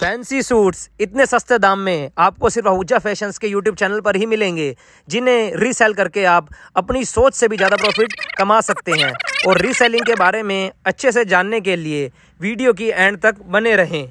fancy suits इतने सस्ते दाम में आपको सिर्फ आहूजा फैशंस के यूट्यूब चैनल पर ही मिलेंगे जिन्हें रीसेल करके आप अपनी सोच से भी ज़्यादा प्रॉफिट कमा सकते हैं और रीसेलिंग के बारे में अच्छे से जानने के लिए वीडियो की एंड तक बने रहें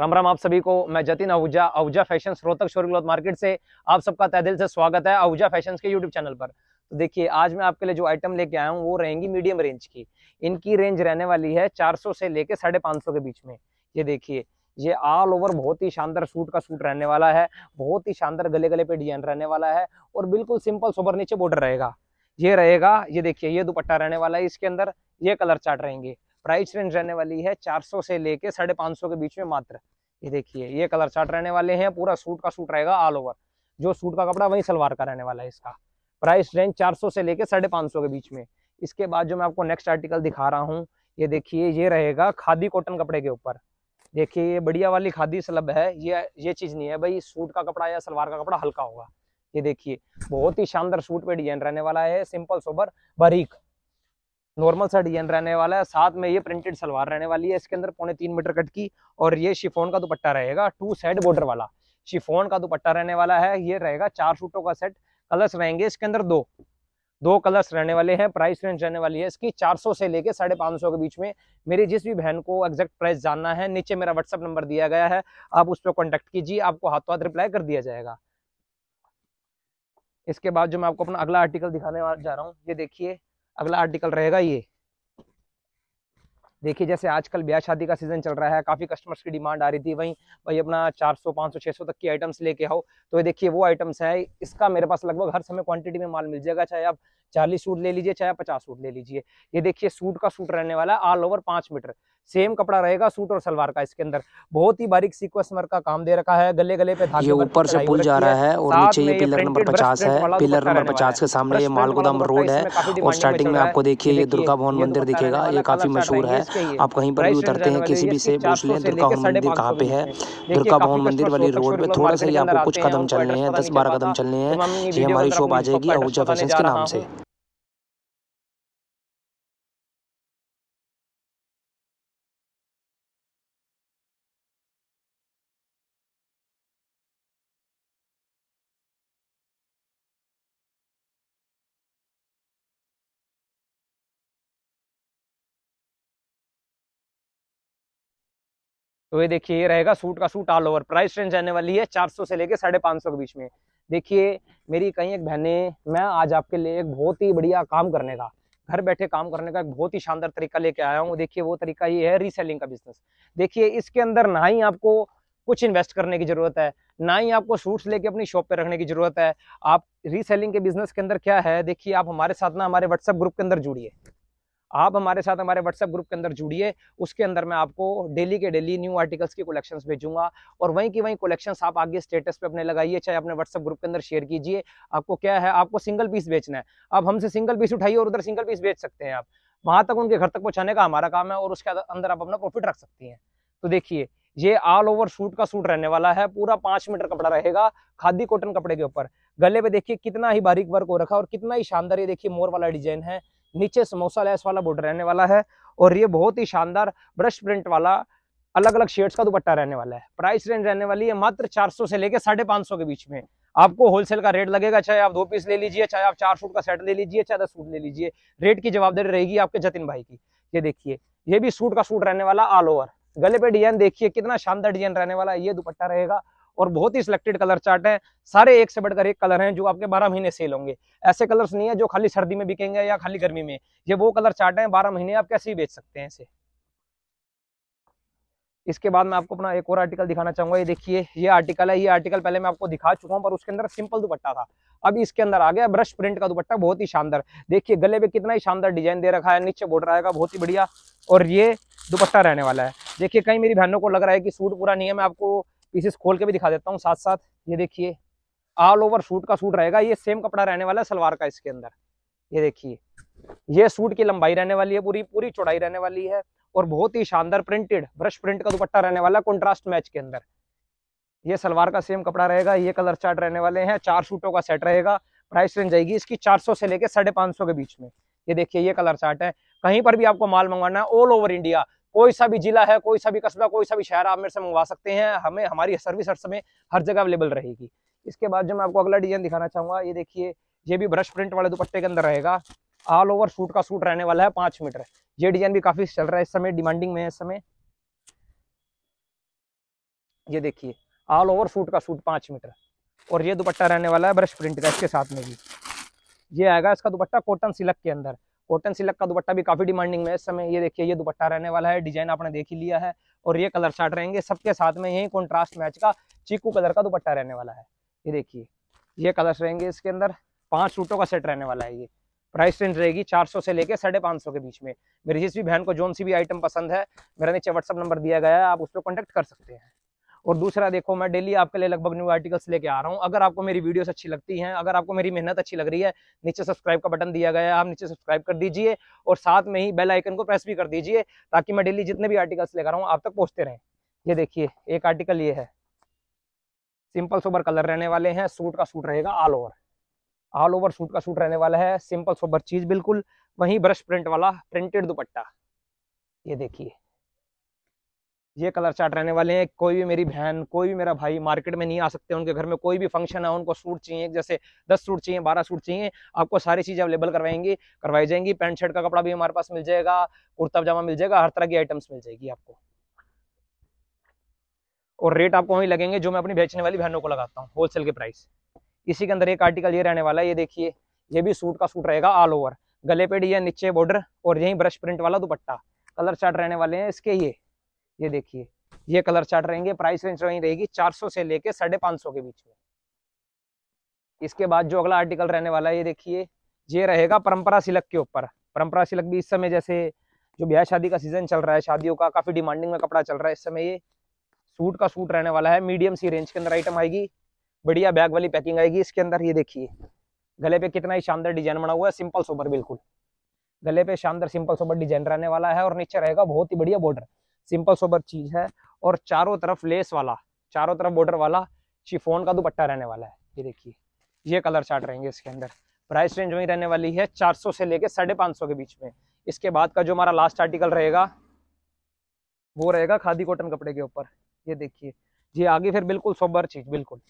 राम राम आप सभी को मैं जतिन आहूजा आहूजा फैशन रोहतक शोर मार्केट से आप सबका तहदिल से स्वागत है आहूजा फैशन के यूट्यूब चैनल पर तो देखिए आज मैं आपके लिए जो आइटम लेके आया हूँ वो रहेंगी मीडियम रेंज की इनकी रेंज रहने वाली है 400 से लेके साढ़े के बीच में ये देखिए ये ऑल ओवर बहुत ही शानदार सूट का सूट रहने वाला है बहुत ही शानदार गले गले पे डिजाइन रहने वाला है और बिल्कुल सिंपल सुबर नीचे बॉर्डर रहेगा ये रहेगा ये देखिए ये दुपट्टा रहने वाला है इसके अंदर ये कलर चार्ट रहेंगे प्राइस रेंज रहने वाली है 400 से लेके साढ़े के बीच में मात्र ये देखिए ये कलर चार्ट रहने वाले हैं पूरा सूट का सूट रहेगा ऑल ओवर जो सूट का कपड़ा वही सलवार का रहने वाला है इसका प्राइस रेंज 400 से लेकर साढ़े पाँच के बीच में इसके बाद जो मैं आपको नेक्स्ट आर्टिकल दिखा रहा हूँ ये देखिए ये रहेगा खादी कॉटन कपड़े के ऊपर देखिए ये बढ़िया वाली खादी सलब है ये ये चीज़ नहीं है भाई सूट का कपड़ा या सलवार का कपड़ा हल्का होगा ये देखिए बहुत ही शानदार सूट पे डिजाइन रहने वाला है सिंपल सोबर बारीक नॉर्मल सा डिजाइन रहने वाला है साथ में ये प्रिंटेड सलवार रहने वाली है इसके अंदर पौने तीन मीटर कट की और ये शिफोन का दुपट्टा रहेगा टू सेट बॉर्डर वाला शिफोन का दुपट्टा रहने वाला है ये रहेगा चार सूटों का सेट कलर्स रहेंगे इसके अंदर दो दो कलर्स रहने वाले हैं प्राइस रेंज रहने वाली है इसकी 400 से लेके साढ़े पाँच के बीच में मेरी जिस भी बहन को एग्जैक्ट प्राइस जानना है नीचे मेरा व्हाट्सअप नंबर दिया गया है आप उस पर कॉन्टैक्ट कीजिए आपको हाथों हाथ रिप्लाई कर दिया जाएगा इसके बाद जो मैं आपको अपना अगला आर्टिकल दिखाने जा रहा हूँ ये देखिए अगला आर्टिकल रहेगा ये देखिए जैसे आजकल ब्याह शादी का सीज़न चल रहा है काफ़ी कस्टमर्स की डिमांड आ रही थी वहीं भाई अपना 400 500 600 तक की आइटम्स लेके आओ तो ये देखिए वो आइटम्स हैं इसका मेरे पास लगभग हर समय क्वांटिटी में माल मिल जाएगा चाहे आप चालीस सूट ले लीजिए चाहे पचास सूट ले लीजिए ये देखिए सूट का सूट रहने वाला है ऑल ओवर पांच मीटर सेम कपड़ा रहेगा सूट और सलवार का इसके अंदर बहुत ही बारीक सीक्वेंस वर्क का काम दे रखा है गले गले पे ये ऊपर से पुल जा रहा है और नीचे ये पिलर नंबर पचास है पिलर नंबर पचास के सामने ये मालगोदाम रोड है और स्टार्टिंग में आपको देखिए ये दुर्गा भवन मंदिर दिखेगा ये काफी मशहूर है आप कहीं पर भी उतरते हैं किसी भी से पूछ ले दुर्गा भवन मंदिर कहाँ पे है दुर्गा भवन मंदिर वाली रोड पे तो थोड़ा सा ही आपको कुछ कदम चलने हैं दस बारह कदम चलने हैं ये हमारी शॉप आ जाएगी आहूजा फैशन के नाम से तो ये देखिए ये रहेगा सूट का suit all over price range रहने वाली है 400 से लेके साढ़े पाँच के बीच में देखिए मेरी कई एक बहने मैं आज आपके लिए एक बहुत ही बढ़िया काम करने का घर बैठे काम करने का एक बहुत ही शानदार तरीका लेके आया हूँ देखिए वो तरीका ये है रीसेलिंग का बिजनेस देखिए इसके अंदर ना ही आपको कुछ इन्वेस्ट करने की ज़रूरत है ना ही आपको सूट्स लेके अपनी शॉप पे रखने की ज़रूरत है आप रीसेलिंग के बिजनेस के अंदर क्या है देखिए आप हमारे साथ ना हमारे व्हाट्सएप ग्रुप के अंदर जुड़िए आप हमारे साथ हमारे व्हाट्सएप ग्रुप के अंदर जुड़िए उसके अंदर मैं आपको डेली के डेली न्यू आर्टिकल्स की कलेक्शंस भेजूंगा और वहीं की वहीं कलेक्शंस आप आगे स्टेटस पे अपने लगाइए चाहे अपने व्हाट्सएप ग्रुप के अंदर शेयर कीजिए आपको क्या है आपको सिंगल पीस बेचना है आप हमसे सिंगल पीस उठाइए और उधर सिंगल पीस बेच सकते हैं आप वहाँ तक उनके घर तक पहुँचाने का हमारा काम है और उसके अंदर आप अपना प्रॉफिट रख सकती हैं तो देखिए ये ऑल ओवर सूट का सूट रहने वाला है पूरा पाँच मीटर कपड़ा रहेगा खादी कॉटन कपड़े के ऊपर गले पे देखिए कितना ही बारीक वर्क हो रखा है और कितना ही शानदार ये देखिए मोर वाला डिजाइन है नीचे समोसा लैस वाला बोर्ड रहने वाला है और ये बहुत ही शानदार ब्रश प्रिंट वाला अलग अलग शेड्स का दुपट्टा रहने वाला है प्राइस रेंज रहने वाली है मात्र 400 से लेकर साढ़े के बीच में आपको होलसेल का रेट लगेगा चाहे आप दो पीस ले लीजिए चाहे आप चार सूट का सेट ले लीजिए चाहे दस सूट ले लीजिए रेट की जवाबदारी रहेगी आपके जतिन भाई की ये देखिए ये भी सूट का सूट रहने वाला ऑल ओवर गले पे डिजाइन देखिए कितना शानदार डिजाइन रहने वाला है ये दुपट्टा रहेगा और बहुत ही सिलेक्टेड कलर चार्ट है सारे एक से बढ़कर एक कलर हैं जो आपके बारह महीने सेल होंगे ऐसे कलर्स नहीं है जो खाली सर्दी में बिकेंगे या खाली गर्मी में ये वो कलर चार्ट है बारह महीने आप कैसे ही बेच सकते हैं इसे इसके बाद मैं आपको अपना एक और आर्टिकल दिखाना चाहूंगा ये देखिए ये आर्टिकल है ये आर्टिकल पहले मैं आपको दिखा चुका हूँ पर उसके अंदर सिंपल दुपट्टा था अब इसके अंदर आ गया ब्रश प्रिंट का दुपट्टा बहुत ही शानदार देखिए गले पे कितना ही शानदार डिजाइन दे रखा है नीचे बॉर्डर आएगा बहुत ही बढ़िया और ये दुपट्टा रहने वाला है देखिए कहीं मेरी बहनों को लग रहा है कि सूट पूरा नहीं है मैं आपको पीसेस खोल के भी दिखा देता हूँ साथ साथ ये देखिए ऑल ओवर सूट का सूट रहेगा ये सेम कपड़ा रहने वाला है सलवार का इसके अंदर ये देखिए ये सूट की लंबाई रहने वाली है पूरी पूरी चौड़ाई रहने वाली है और बहुत ही शानदार प्रिंटेड ब्रश प्रिंट का दुपट्टा रहने वाला है कॉन्ट्रास्ट मैच के अंदर ये सलवार का सेम कपड़ा रहेगा ये कलर चार्ट रहने वाले हैं चार सूटों का सेट रहेगा प्राइस रेंज आएगी इसकी 400 से लेकर साढ़े के बीच में ये देखिए ये कलर चार्ट है कहीं पर भी आपको माल मंगवाना है ऑल ओवर इंडिया कोई सा भी जिला है कोई सा भी कस्बा कोई सा भी शहर आप मेरे से मंगवा सकते हैं हमें हमारी सर्विस हर समय हर जगह अवेलेबल रहेगी इसके बाद जो मैं आपको अगला डिजाइन दिखाना चाहूंगा ये देखिए ये भी ब्रश प्रिंट वाले दुपट्टे के अंदर रहेगा ऑल ओवर सूट का सूट रहने वाला है पांच मीटर ये डिजाइन भी काफ़ी चल रहा है इस समय डिमांडिंग में है इस समय ये देखिए ऑल ओवर सूट का सूट पांच मीटर और ये दुपट्टा रहने वाला है ब्रश प्रिंट का इसके साथ में भी ये आएगा इसका दुपट्टा कॉटन सिलक के अंदर कॉटन सिलक का दुपट्टा भी काफी डिमांडिंग में इस समय ये देखिए ये दुपट्टा रहने वाला है डिजाइन आपने देख ही लिया है और ये कलर चार्ट रहेंगे सबके साथ में यही कॉन्ट्रास्ट मैच का चीकू कलर का दुपट्टा रहने वाला है ये देखिए ये कलर्स रहेंगे इसके अंदर पांच सूटों का सेट रहने वाला है ये प्राइस रेंज रहेगी 400 से लेके साढ़े पाँच के बीच में मेरी जिस भी बहन को जोन सी भी आइटम पसंद है मेरा नीचे व्हाट्सअप नंबर दिया गया है आप उस पर कॉन्टैक्ट कर सकते हैं और दूसरा देखो मैं डेली आपके लिए लगभग न्यू आर्टिकल्स लेके आ रहा हूँ अगर आपको मेरी वीडियोस अच्छी लगती हैं अगर आपको मेरी मेहनत अच्छी लग रही है नीचे सब्सक्राइब का बटन दिया गया है आप नीचे सब्सक्राइब कर दीजिए और साथ में ही बेल आइकन को प्रेस भी कर दीजिए ताकि मैं डेली जितने भी आर्टिकल्स लेकर आऊँ आप तक पहुँचते रहें ये देखिए एक आर्टिकल ये है सिंपल सोबर कलर रहने वाले हैं सूट का सूट रहेगा all over all over suit का सूट रहने वाला है सिंपल सोबर चीज बिल्कुल वहीं ब्रश प्रिंट वाला प्रिंटेड दुपट्टा ये देखिए ये कलर चार्ट रहने वाले हैं कोई भी मेरी बहन कोई भी मेरा भाई मार्केट में नहीं आ सकते उनके घर में कोई भी फंक्शन है उनको सूट चाहिए जैसे दस सूट चाहिए बारह सूट चाहिए आपको सारी चीज़ें अवेलेबल करवाएंगी करवाई जाएंगी पैंट शर्ट का कपड़ा भी हमारे पास मिल जाएगा कुर्ता पजामा मिल जाएगा हर तरह की आइटम्स मिल जाएगी आपको और रेट आपको वहीं लगेंगे जो मैं अपनी बेचने वाली बहनों को लगाता हूँ होलसेल के प्राइस इसी के अंदर एक आर्टिकल ये रहने वाला है ये देखिए ये भी सूट का सूट रहेगा ऑल ओवर गले पेड या नीचे बॉर्डर और यही ब्रश प्रिंट वाला दुपट्टा कलर चार्ट रहने वाले हैं इसके ये ये देखिए ये कलर चार्ट रहेंगे प्राइस रेंज वही रहेगी 400 से लेके साढ़े पाँच के बीच में इसके बाद जो अगला आर्टिकल रहने वाला है ये देखिए ये रहेगा परंपरा सिलक के ऊपर परंपरा सिलक भी इस समय जैसे जो ब्याह शादी का सीजन चल रहा है शादियों का काफ़ी डिमांडिंग में कपड़ा चल रहा है इस समय ये सूट का सूट रहने वाला है मीडियम सी रेंज के अंदर आइटम आएगी बढ़िया बैग वाली पैकिंग आएगी इसके अंदर ये देखिए गले पे कितना ही शानदार डिजाइन बना हुआ है सिंपल सोबर बिल्कुल गले पे शानदार सिंपल सोबर डिजाइन रहने वाला है और नीचे रहेगा बहुत ही बढ़िया बॉर्डर सिंपल सोबर चीज़ है और चारों तरफ लेस वाला चारों तरफ बॉर्डर वाला शिफोन का दुपट्टा रहने वाला है ये देखिए ये कलर चार्ट रहेंगे इसके अंदर प्राइस रेंज वही रहने वाली है 400 से लेके साढ़े के बीच में इसके बाद का जो हमारा लास्ट आर्टिकल रहेगा वो रहेगा खादी कॉटन कपड़े के ऊपर ये देखिए जी आगे फिर बिल्कुल सोबर चीज़ बिल्कुल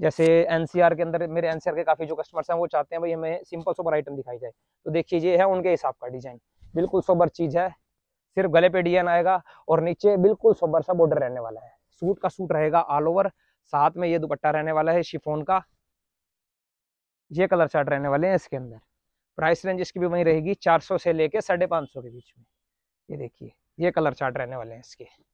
जैसे एनसीआर के अंदर मेरे एनसीआर के काफ़ी जो कस्टमर्स हैं वो चाहते हैं भाई हमें सिंपल सोबर आइटम दिखाई जाए तो देखिए ये है उनके हिसाब का डिज़ाइन बिल्कुल सोबर चीज़ है सिर्फ गले पे डिजाइन आएगा और नीचे बिल्कुल सोबर सा बॉर्डर रहने वाला है सूट का सूट रहेगा ऑल ओवर साथ में ये दुपट्टा रहने वाला है शिफोन का ये कलर शर्ट रहने वाले हैं इसके अंदर प्राइस रेंज इसकी भी वही रहेगी 400 से लेके साढ़े के बीच में ये देखिए ये कलर चार्ट रहने वाले हैं इसके